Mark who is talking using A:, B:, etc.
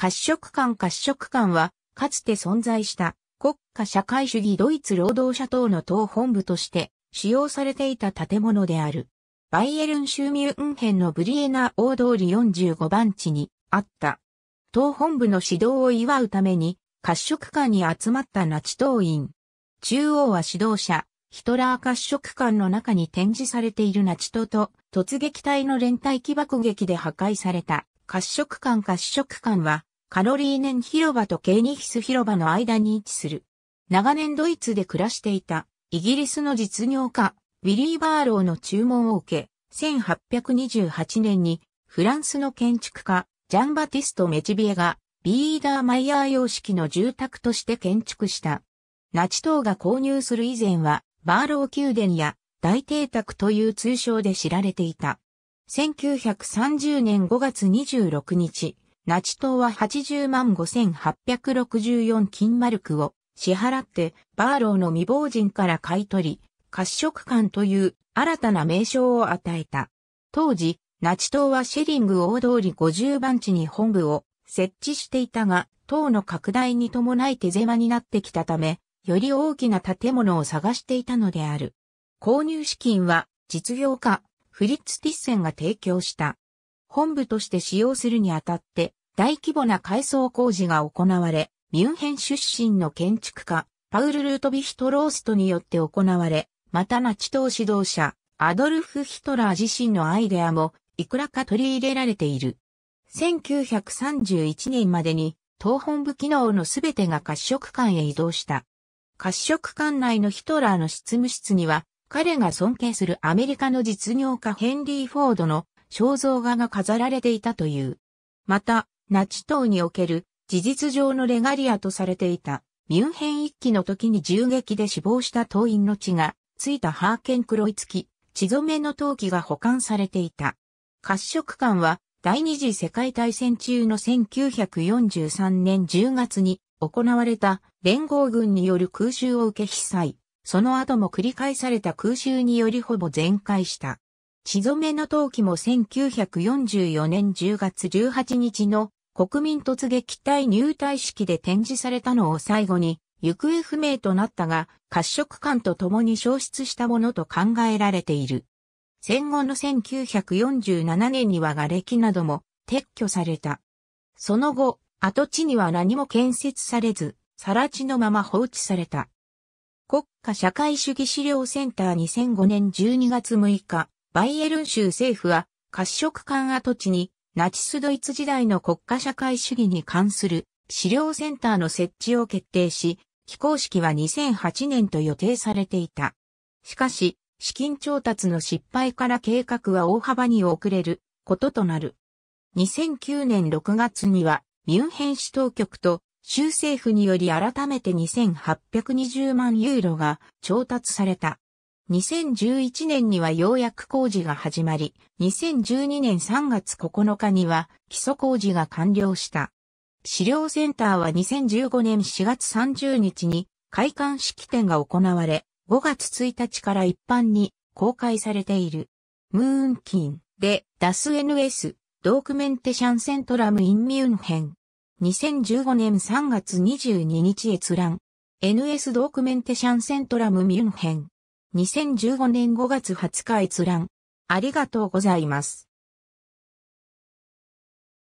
A: 褐色感褐色感は、かつて存在した国家社会主義ドイツ労働者党の党本部として使用されていた建物である。バイエルン州ミュンヘンのブリエナ大通り45番地にあった。党本部の指導を祝うために、褐色感に集まったナチ党員。中央は指導者、ヒトラー褐色感の中に展示されているナチ党と突撃隊の連帯起爆撃で破壊された褐色感褐色感はカロリーネン広場とケーニヒス広場の間に位置する。長年ドイツで暮らしていたイギリスの実業家、ウィリー・バーローの注文を受け、1828年にフランスの建築家、ジャンバティスト・メチビエがビーダーマイヤー様式の住宅として建築した。ナチ党が購入する以前は、バーロー宮殿や大邸宅という通称で知られていた。1930年5月26日、ナチ党は80万5864金マルクを支払ってバーローの未亡人から買い取り、褐色館という新たな名称を与えた。当時、ナチ党はシェリング大通り50番地に本部を設置していたが、党の拡大に伴い手狭になってきたため、より大きな建物を探していたのである。購入資金は実業家、フリッツ・ティッセンが提供した。本部として使用するにあたって、大規模な改装工事が行われ、ミュンヘン出身の建築家、パウル・ルートビヒトローストによって行われ、またナチ党指導者、アドルフ・ヒトラー自身のアイデアも、いくらか取り入れられている。1931年までに、党本部機能のすべてが褐色館へ移動した。褐色館内のヒトラーの執務室には、彼が尊敬するアメリカの実業家ヘンリー・フォードの肖像画が飾られていたという。また、ナチ党における事実上のレガリアとされていたミュンヘン一揆の時に銃撃で死亡した党員の血がついたハーケンクロイツキ、血染めの陶器が保管されていた。褐色館は第二次世界大戦中の1943年10月に行われた連合軍による空襲を受け被災。その後も繰り返された空襲によりほぼ全壊した。血染めの陶器も1944年10月18日の国民突撃隊入隊式で展示されたのを最後に、行方不明となったが、褐色感と共に消失したものと考えられている。戦後の1947年には瓦礫なども撤去された。その後、跡地には何も建設されず、更地のまま放置された。国家社会主義資料センター2005年12月6日、バイエルン州政府は褐色館跡地にナチスドイツ時代の国家社会主義に関する資料センターの設置を決定し、非公式は2008年と予定されていた。しかし、資金調達の失敗から計画は大幅に遅れることとなる。2009年6月には、ミュンヘン市当局と州政府により改めて2820万ユーロが調達された。2011年にはようやく工事が始まり、2012年3月9日には基礎工事が完了した。資料センターは2015年4月30日に開館式典が行われ、5月1日から一般に公開されている。ムーンキンでダス NS ドークメンテシャンセントラムインミュンヘン。2015年3月22日閲覧。NS ドークメンテシャンセントラムミュンヘン。2015年5月20日閲覧。ありがとうございます。